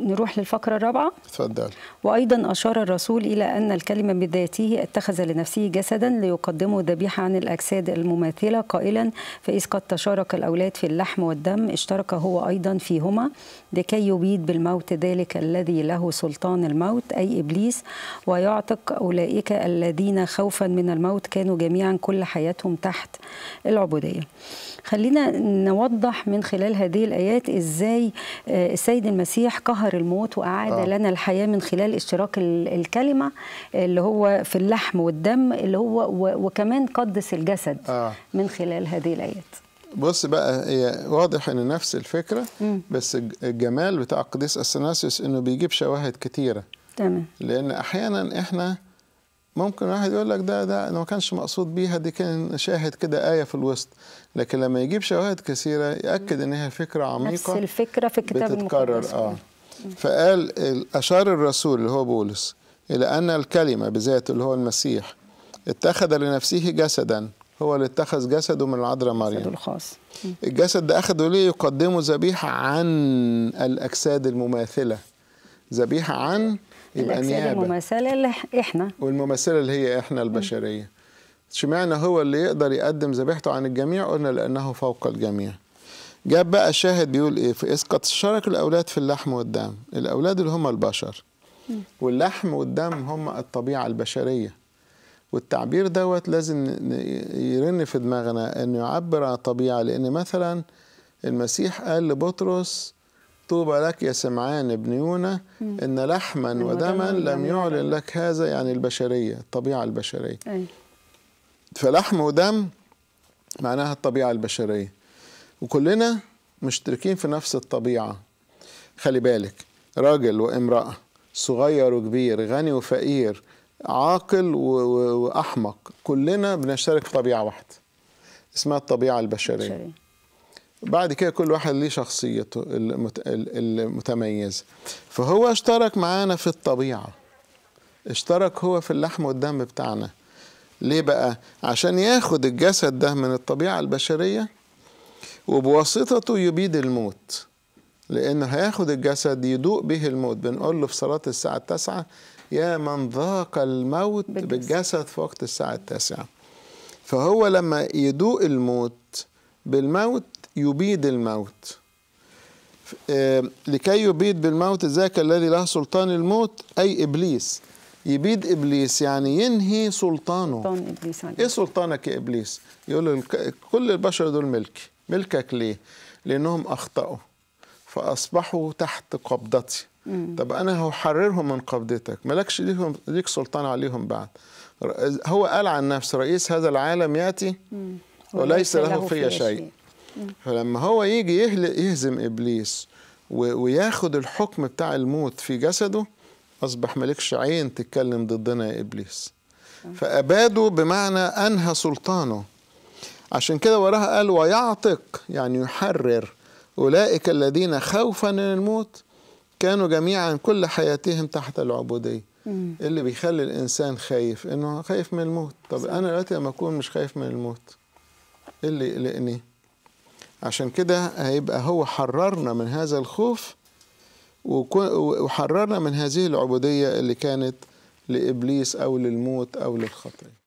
نروح للفقرة الرابعة تفضل وأيضا أشار الرسول إلى أن الكلمة بذاته اتخذ لنفسه جسدا ليقدمه ذبيحة عن الأجساد المماثلة قائلا فإذ قد تشارك الأولاد في اللحم والدم اشترك هو أيضا فيهما لكي يبيد بالموت ذلك الذي له سلطان الموت أي إبليس ويعتق أولئك الذين خوفا من الموت كانوا جميعا كل حياتهم تحت العبودية خلينا نوضح من خلال هذه الآيات إزاي آه، السيد المسيح قهر طهر الموت وأعاد آه. لنا الحياة من خلال اشتراك الكلمة اللي هو في اللحم والدم اللي هو وكمان قدس الجسد آه. من خلال هذه الآيات بص بقى هي واضح ان نفس الفكره مم. بس الجمال بتاع قديس اثناسيوس انه بيجيب شواهد كثيره تمام لان احيانا احنا ممكن واحد يقول لك ده ده ما كانش مقصود بيها دي كان شاهد كده آية في الوسط لكن لما يجيب شواهد كثيرة يأكد إن هي فكرة عميقة نفس الفكرة في كتاب بتتكرر المقدس آه. فقال أشار الرسول اللي هو بولس إلى أن الكلمة بذاته اللي هو المسيح اتخذ لنفسه جسدا هو اللي اتخذ جسده من العذراء مريم الخاص الجسد ده أخده ليه يقدمه ذبيحة عن الأجساد المماثلة ذبيحة عن يبقى نيابة المماثلة اللي احنا والمماثلة اللي هي احنا البشرية اشمعنى هو اللي يقدر يقدم ذبيحته عن الجميع قلنا لأنه فوق الجميع جاب بقى شاهد بيقول ايه في اسقط شرك الاولاد في اللحم والدم الاولاد اللي هم البشر واللحم والدم هم الطبيعه البشريه والتعبير دوت لازم يرن في دماغنا انه يعبر عن الطبيعه لان مثلا المسيح قال لبطرس طوبى لك يا سمعان ابن يونا ان لحما ودما لم يعلن لك هذا يعني البشريه الطبيعه البشريه فلحم ودم معناها الطبيعه البشريه وكلنا مشتركين في نفس الطبيعة خلي بالك راجل وامرأة صغير وكبير غني وفقير عاقل وأحمق كلنا بنشترك طبيعة واحدة اسمها الطبيعة البشرية بعد كده كل واحد ليه شخصيته المتميزة فهو اشترك معانا في الطبيعة اشترك هو في اللحم والدم بتاعنا ليه بقى؟ عشان ياخد الجسد ده من الطبيعة البشرية وبواسطته يبيد الموت لأنه هياخد الجسد يدوق به الموت بنقول له في صلاة الساعة التاسعة يا من ذاق الموت بالجسد, بالجسد في وقت الساعة التاسعة فهو لما يدوق الموت بالموت يبيد الموت آه، لكي يبيد بالموت ذاك الذي له سلطان الموت أي إبليس يبيد إبليس يعني ينهي سلطانه سلطان إبليس إيه سلطانك يا إبليس يقول كل البشر دول ملكي ملكك ليه لأنهم أخطأوا فأصبحوا تحت قبضتي مم. طب أنا هحررهم من قبضتك مالكش ليهم ليك سلطان عليهم بعد هو قال عن نفسه رئيس هذا العالم يأتي وليس له في شيء, شيء. فلما هو يجي يهزم إبليس وياخد الحكم بتاع الموت في جسده أصبح مالكش عين تتكلم ضدنا يا إبليس فأبادوا بمعنى أنهى سلطانه عشان كده وراها قال ويعتق يعني يحرر أولئك الذين خوفا من الموت كانوا جميعا كل حياتهم تحت العبودية مم. اللي بيخلي الإنسان خايف إنه خايف من الموت طب صح. أنا دلوقتي لما أكون مش خايف من الموت إيه اللي يقلقني عشان كده هيبقى هو حررنا من هذا الخوف وحررنا من هذه العبودية اللي كانت لإبليس أو للموت أو للخطية